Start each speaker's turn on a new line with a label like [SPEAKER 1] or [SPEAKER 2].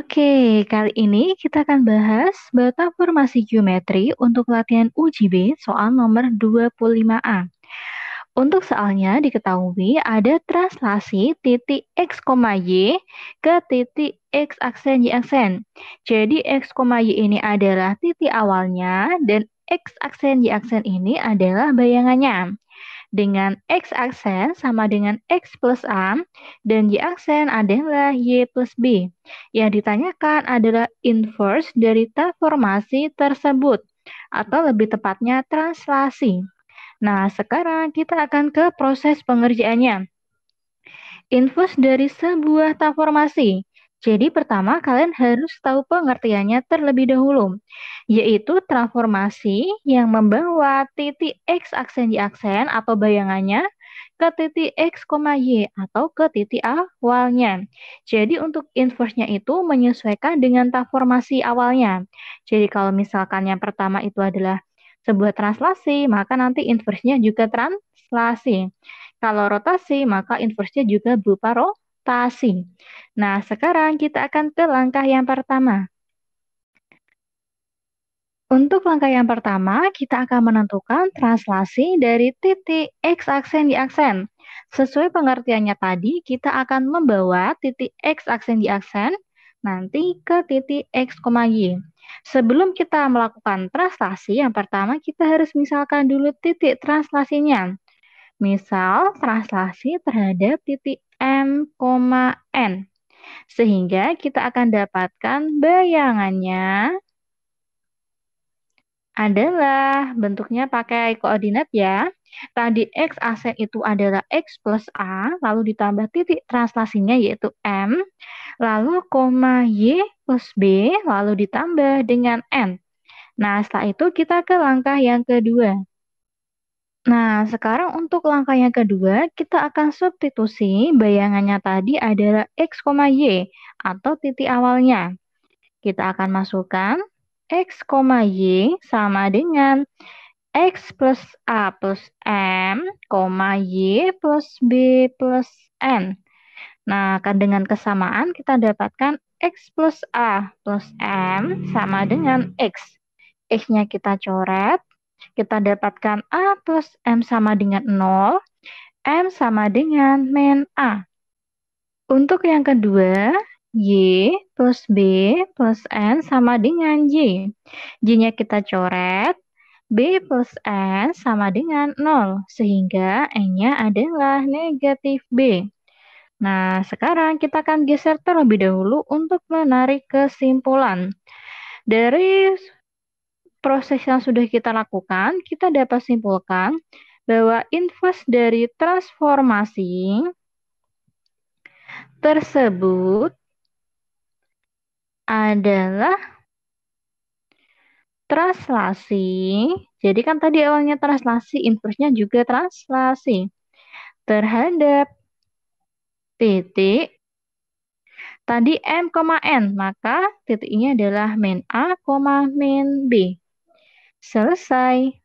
[SPEAKER 1] Oke, kali ini kita akan bahas bata formasi geometri untuk latihan uji B soal nomor 25A. Untuk soalnya diketahui ada translasi titik X, Y ke titik X aksen Y aksen. Jadi X, Y ini adalah titik awalnya dan X aksen Y aksen ini adalah bayangannya dengan X aksen sama dengan X plus A dan Y aksen adalah Y plus B. Yang ditanyakan adalah inverse dari transformasi tersebut atau lebih tepatnya translasi. Nah, sekarang kita akan ke proses pengerjaannya. Inverse dari sebuah transformasi jadi pertama kalian harus tahu pengertiannya terlebih dahulu, yaitu transformasi yang membawa titik X aksen di aksen atau bayangannya ke titik X, Y atau ke titik awalnya. Jadi untuk inverse-nya itu menyesuaikan dengan transformasi awalnya. Jadi kalau misalkan yang pertama itu adalah sebuah translasi, maka nanti inverse-nya juga translasi. Kalau rotasi, maka inverse-nya juga berupa rotasi investasi. Nah, sekarang kita akan ke langkah yang pertama. Untuk langkah yang pertama, kita akan menentukan translasi dari titik X aksen di aksen. Sesuai pengertiannya tadi, kita akan membawa titik X aksen di aksen nanti ke titik X, Y. Sebelum kita melakukan translasi, yang pertama kita harus misalkan dulu titik translasinya. Misal, translasi terhadap titik M, N. Sehingga kita akan dapatkan bayangannya adalah bentuknya pakai koordinat ya. Tadi X aset itu adalah X plus A, lalu ditambah titik translasinya yaitu M, lalu koma Y plus B, lalu ditambah dengan N. Nah, setelah itu kita ke langkah yang kedua. Nah, sekarang untuk langkah yang kedua, kita akan substitusi bayangannya tadi adalah X, Y atau titik awalnya. Kita akan masukkan X, Y sama dengan X plus A plus M, Y plus B plus N. Nah, kan dengan kesamaan kita dapatkan X plus A plus M sama dengan X. X-nya kita coret, kita dapatkan A plus M sama dengan 0, M sama dengan min A. Untuk yang kedua, Y plus B plus N sama dengan Y. Y-nya kita coret, B plus N sama dengan 0, sehingga N-nya adalah negatif B. Nah, sekarang kita akan geser terlebih dahulu untuk menarik kesimpulan. Dari proses yang sudah kita lakukan, kita dapat simpulkan bahwa infas dari transformasi tersebut adalah translasi. Jadi kan tadi awalnya translasi, inverse-nya juga translasi terhadap titik tadi M, N, maka titiknya adalah min A, min B selesai